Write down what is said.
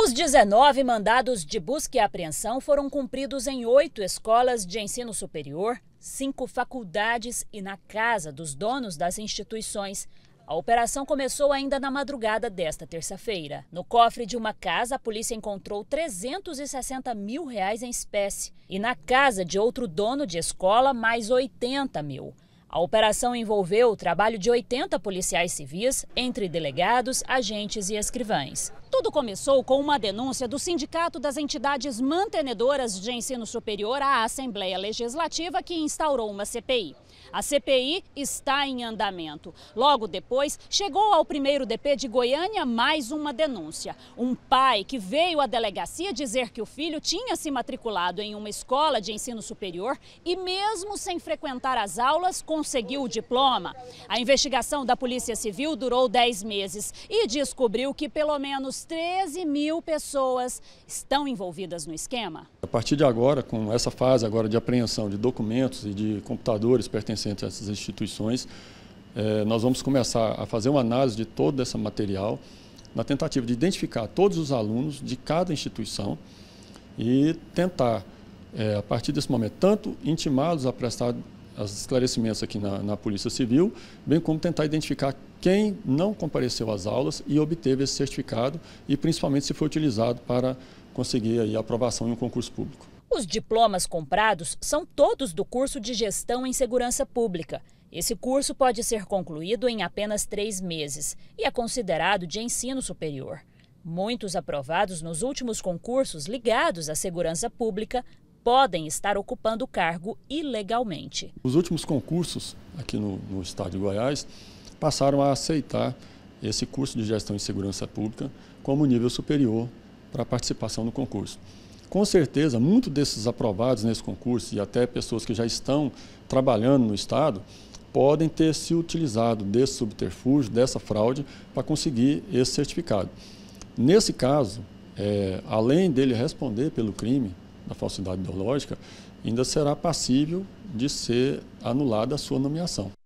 Os 19 mandados de busca e apreensão foram cumpridos em oito escolas de ensino superior, cinco faculdades e na casa dos donos das instituições. A operação começou ainda na madrugada desta terça-feira. No cofre de uma casa, a polícia encontrou 360 mil reais em espécie. E na casa de outro dono de escola, mais 80 mil. A operação envolveu o trabalho de 80 policiais civis, entre delegados, agentes e escrivães. Tudo começou com uma denúncia do Sindicato das Entidades Mantenedoras de Ensino Superior à Assembleia Legislativa, que instaurou uma CPI. A CPI está em andamento. Logo depois, chegou ao primeiro DP de Goiânia mais uma denúncia. Um pai que veio à delegacia dizer que o filho tinha se matriculado em uma escola de ensino superior e, mesmo sem frequentar as aulas, com conseguiu o diploma. A investigação da Polícia Civil durou 10 meses e descobriu que pelo menos 13 mil pessoas estão envolvidas no esquema. A partir de agora, com essa fase agora de apreensão de documentos e de computadores pertencentes a essas instituições, eh, nós vamos começar a fazer uma análise de todo esse material na tentativa de identificar todos os alunos de cada instituição e tentar, eh, a partir desse momento, tanto intimá-los a prestar os esclarecimentos aqui na, na, Polícia Civil, bem como tentar identificar quem não compareceu às aulas e obteve esse certificado e principalmente se foi utilizado para conseguir aí, a aprovação em um concurso público. Os diplomas comprados são todos do curso de Gestão em Segurança Pública. Esse curso pode ser concluído em apenas três meses e é considerado de ensino superior. Muitos aprovados nos últimos concursos ligados à segurança pública podem estar ocupando o cargo ilegalmente. Os últimos concursos aqui no, no estado de Goiás passaram a aceitar esse curso de gestão em segurança pública como nível superior para a participação no concurso. Com certeza, muitos desses aprovados nesse concurso e até pessoas que já estão trabalhando no Estado podem ter se utilizado desse subterfúgio, dessa fraude, para conseguir esse certificado. Nesse caso, é, além dele responder pelo crime, da falsidade ideológica, ainda será passível de ser anulada a sua nomeação.